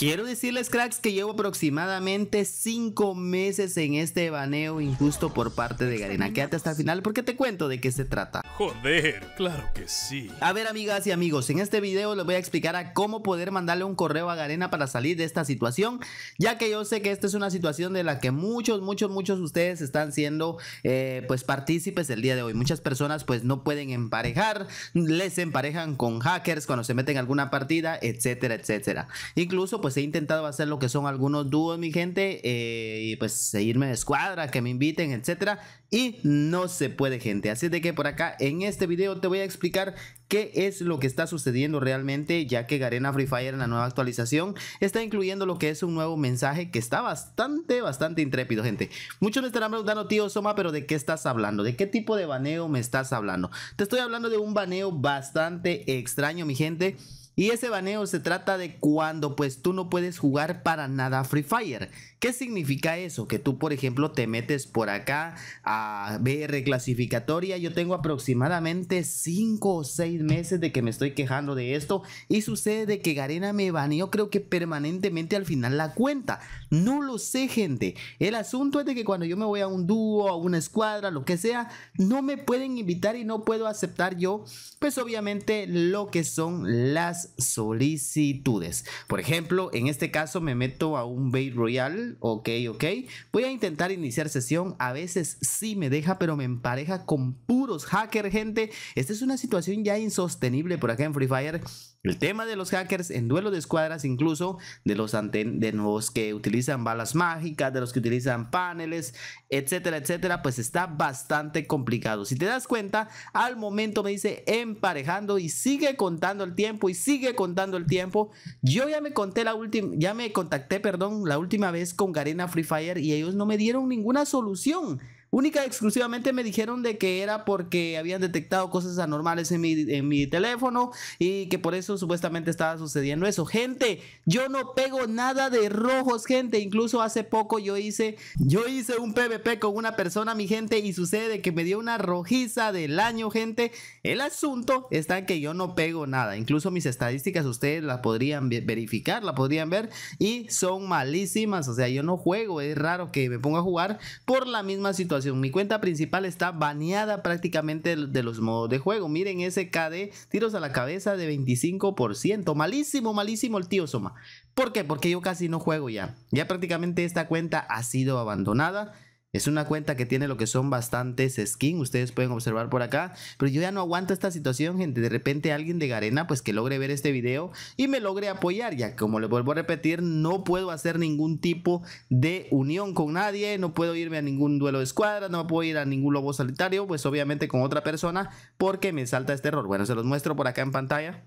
Quiero decirles cracks que llevo aproximadamente 5 meses en este baneo injusto por parte de Garena. Quédate hasta el final porque te cuento de qué se trata. Joder, claro que sí. A ver amigas y amigos, en este video les voy a explicar a cómo poder mandarle un correo a Garena para salir de esta situación, ya que yo sé que esta es una situación de la que muchos, muchos, muchos de ustedes están siendo eh, pues partícipes el día de hoy. Muchas personas pues no pueden emparejar, les emparejan con hackers cuando se meten en alguna partida, etcétera, etcétera. Incluso pues pues, he intentado hacer lo que son algunos dúos, mi gente, eh, y pues seguirme de escuadra, que me inviten, etcétera. Y no se puede, gente. Así de que por acá en este video te voy a explicar qué es lo que está sucediendo realmente, ya que Garena Free Fire en la nueva actualización está incluyendo lo que es un nuevo mensaje que está bastante, bastante intrépido, gente. Muchos me estarán preguntando, tío Soma, pero ¿de qué estás hablando? ¿De qué tipo de baneo me estás hablando? Te estoy hablando de un baneo bastante extraño, mi gente. Y ese baneo se trata de cuando pues tú no puedes jugar para nada Free Fire. ¿Qué significa eso? Que tú por ejemplo te metes por acá a BR clasificatoria. Yo tengo aproximadamente 5 o 6 meses de que me estoy quejando de esto. Y sucede que Garena me baneó creo que permanentemente al final la cuenta. No lo sé gente. El asunto es de que cuando yo me voy a un dúo, a una escuadra, lo que sea, no me pueden invitar y no puedo aceptar yo pues obviamente lo que son las solicitudes. Por ejemplo, en este caso me meto a un Bay Royal, ok, ok. Voy a intentar iniciar sesión, a veces sí me deja, pero me empareja con puros hacker gente. Esta es una situación ya insostenible por acá en Free Fire. El tema de los hackers en duelo de escuadras, incluso de los, de que utilizan balas mágicas, de los que utilizan paneles, etcétera, etcétera, pues está bastante complicado. Si te das cuenta, al momento me dice emparejando y sigue contando el tiempo y sigue contando el tiempo. Yo ya me conté la última, ya me contacté, perdón, la última vez con Garena Free Fire y ellos no me dieron ninguna solución. Única y exclusivamente me dijeron de que era porque habían detectado cosas anormales en mi, en mi teléfono y que por eso supuestamente estaba sucediendo eso. Gente, yo no pego nada de rojos, gente. Incluso hace poco yo hice, yo hice un PvP con una persona, mi gente, y sucede que me dio una rojiza del año, gente. El asunto está en que yo no pego nada. Incluso mis estadísticas ustedes las podrían verificar, las podrían ver y son malísimas. O sea, yo no juego. Es raro que me ponga a jugar por la misma situación mi cuenta principal está baneada prácticamente de los modos de juego. Miren ese KD, tiros a la cabeza de 25%. Malísimo, malísimo el tío Soma. ¿Por qué? Porque yo casi no juego ya. Ya prácticamente esta cuenta ha sido abandonada. Es una cuenta que tiene lo que son bastantes skin, ustedes pueden observar por acá, pero yo ya no aguanto esta situación, gente, de repente alguien de Garena pues que logre ver este video y me logre apoyar, ya como les vuelvo a repetir, no puedo hacer ningún tipo de unión con nadie, no puedo irme a ningún duelo de escuadra, no puedo ir a ningún lobo solitario, pues obviamente con otra persona porque me salta este error. Bueno, se los muestro por acá en pantalla.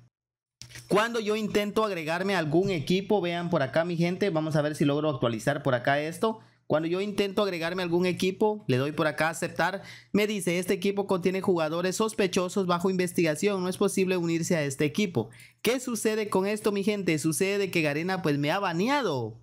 Cuando yo intento agregarme a algún equipo, vean por acá mi gente, vamos a ver si logro actualizar por acá esto. Cuando yo intento agregarme a algún equipo, le doy por acá aceptar, me dice este equipo contiene jugadores sospechosos bajo investigación, no es posible unirse a este equipo. ¿Qué sucede con esto mi gente? Sucede que Garena pues me ha baneado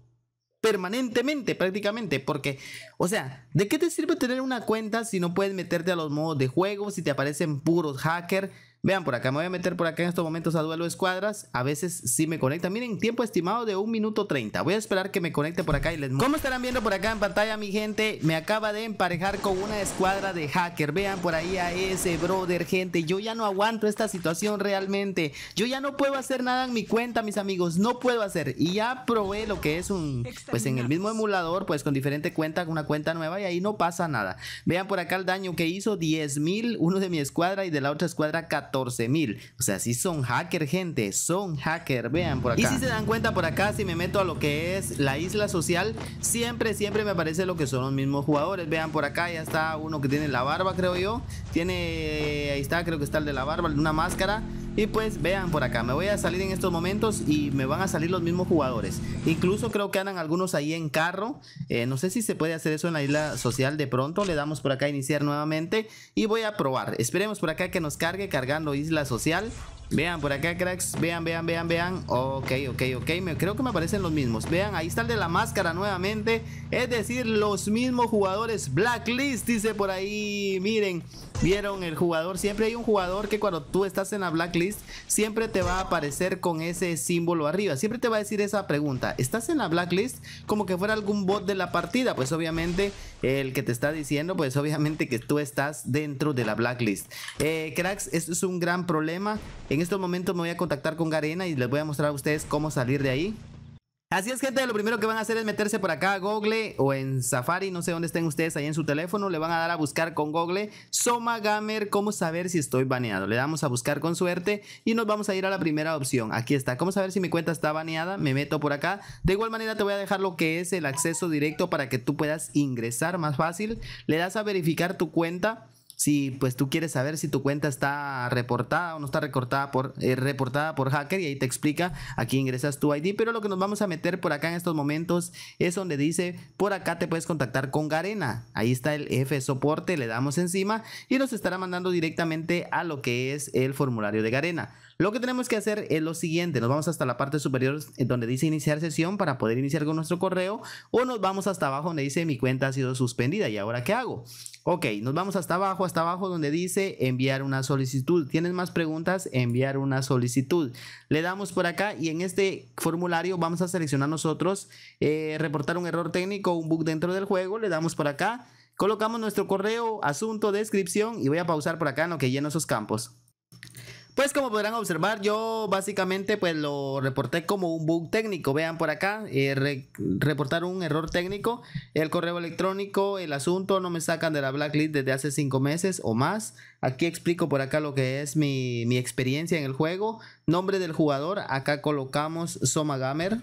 permanentemente prácticamente porque o sea de qué te sirve tener una cuenta si no puedes meterte a los modos de juego si te aparecen puros hackers Vean por acá, me voy a meter por acá en estos momentos a duelo de escuadras. A veces sí me conecta. Miren, tiempo estimado de 1 minuto 30. Voy a esperar que me conecte por acá y les ¿Cómo estarán viendo por acá en pantalla, mi gente, me acaba de emparejar con una escuadra de hacker. Vean por ahí a ese brother, gente. Yo ya no aguanto esta situación realmente. Yo ya no puedo hacer nada en mi cuenta, mis amigos. No puedo hacer. Y ya probé lo que es un... Pues en el mismo emulador, pues con diferente cuenta, con una cuenta nueva y ahí no pasa nada. Vean por acá el daño que hizo. 10.000, uno de mi escuadra y de la otra escuadra 14. 14 O sea, si son hacker, gente, son hacker. Vean por acá. Y si se dan cuenta por acá, si me meto a lo que es la isla social, siempre, siempre me aparece lo que son los mismos jugadores. Vean por acá, ya está uno que tiene la barba, creo yo. Tiene, ahí está, creo que está el de la barba, una máscara. Y pues vean por acá, me voy a salir en estos momentos y me van a salir los mismos jugadores. Incluso creo que andan algunos ahí en carro. Eh, no sé si se puede hacer eso en la isla social de pronto. Le damos por acá a iniciar nuevamente y voy a probar. Esperemos por acá que nos cargue cargando isla social. Vean, por acá, cracks. Vean, vean, vean, vean. Ok, ok, ok. creo que me aparecen los mismos. Vean, ahí está el de la máscara nuevamente. Es decir, los mismos jugadores. Blacklist, dice por ahí. Miren, vieron el jugador. Siempre hay un jugador que cuando tú estás en la blacklist, siempre te va a aparecer con ese símbolo arriba. Siempre te va a decir esa pregunta. ¿Estás en la blacklist? Como que fuera algún bot de la partida. Pues obviamente, el que te está diciendo, pues obviamente que tú estás dentro de la blacklist. Eh, cracks, esto es un gran problema. En este momento me voy a contactar con Garena y les voy a mostrar a ustedes cómo salir de ahí. Así es gente, lo primero que van a hacer es meterse por acá a Google o en Safari, no sé dónde estén ustedes ahí en su teléfono, le van a dar a buscar con Google Soma Gamer, cómo saber si estoy baneado. Le damos a buscar con suerte y nos vamos a ir a la primera opción. Aquí está, cómo saber si mi cuenta está baneada, me meto por acá. De igual manera te voy a dejar lo que es el acceso directo para que tú puedas ingresar más fácil. Le das a verificar tu cuenta si pues tú quieres saber si tu cuenta está reportada o no está recortada por, eh, reportada por hacker y ahí te explica, aquí ingresas tu ID, pero lo que nos vamos a meter por acá en estos momentos es donde dice, por acá te puedes contactar con Garena, ahí está el F soporte, le damos encima y nos estará mandando directamente a lo que es el formulario de Garena. Lo que tenemos que hacer es lo siguiente, nos vamos hasta la parte superior donde dice iniciar sesión para poder iniciar con nuestro correo o nos vamos hasta abajo donde dice mi cuenta ha sido suspendida y ahora qué hago. Ok, nos vamos hasta abajo, hasta abajo donde dice enviar una solicitud. ¿Tienes más preguntas? Enviar una solicitud. Le damos por acá y en este formulario vamos a seleccionar nosotros eh, reportar un error técnico o un bug dentro del juego. Le damos por acá, colocamos nuestro correo, asunto, descripción y voy a pausar por acá en lo que lleno esos campos. Pues como podrán observar, yo básicamente pues lo reporté como un bug técnico. Vean por acá, eh, reportar un error técnico. El correo electrónico, el asunto, no me sacan de la blacklist desde hace 5 meses o más. Aquí explico por acá lo que es mi, mi experiencia en el juego. Nombre del jugador, acá colocamos Soma Gamer.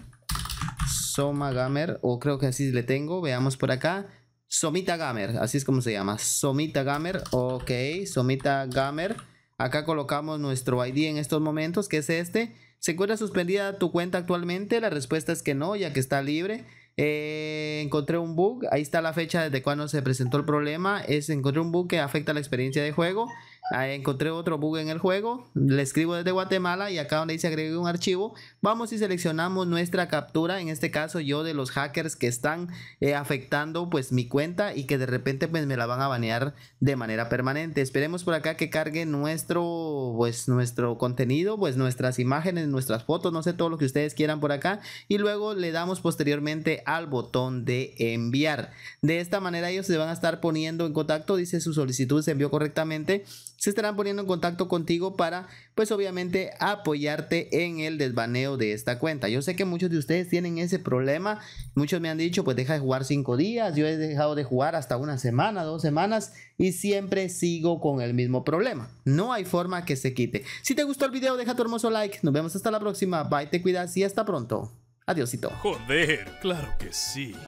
Soma Gamer, o creo que así le tengo. Veamos por acá. Somita Gamer, así es como se llama. Somita Gamer, ok, Somita Gamer. Acá colocamos nuestro ID en estos momentos, que es este. ¿Se encuentra suspendida tu cuenta actualmente? La respuesta es que no, ya que está libre. Eh, encontré un bug, ahí está la fecha desde cuando se presentó el problema. Es encontré un bug que afecta la experiencia de juego encontré otro bug en el juego, le escribo desde Guatemala y acá donde dice agregue un archivo, vamos y seleccionamos nuestra captura, en este caso yo de los hackers que están eh, afectando pues mi cuenta y que de repente pues me la van a banear de manera permanente. Esperemos por acá que cargue nuestro pues nuestro contenido, pues nuestras imágenes, nuestras fotos, no sé todo lo que ustedes quieran por acá y luego le damos posteriormente al botón de enviar. De esta manera ellos se van a estar poniendo en contacto, dice su solicitud se envió correctamente se estarán poniendo en contacto contigo para, pues obviamente, apoyarte en el desbaneo de esta cuenta. Yo sé que muchos de ustedes tienen ese problema. Muchos me han dicho, pues deja de jugar cinco días. Yo he dejado de jugar hasta una semana, dos semanas y siempre sigo con el mismo problema. No hay forma que se quite. Si te gustó el video, deja tu hermoso like. Nos vemos hasta la próxima. Bye, te cuidas y hasta pronto. Adiósito. Joder, claro que sí.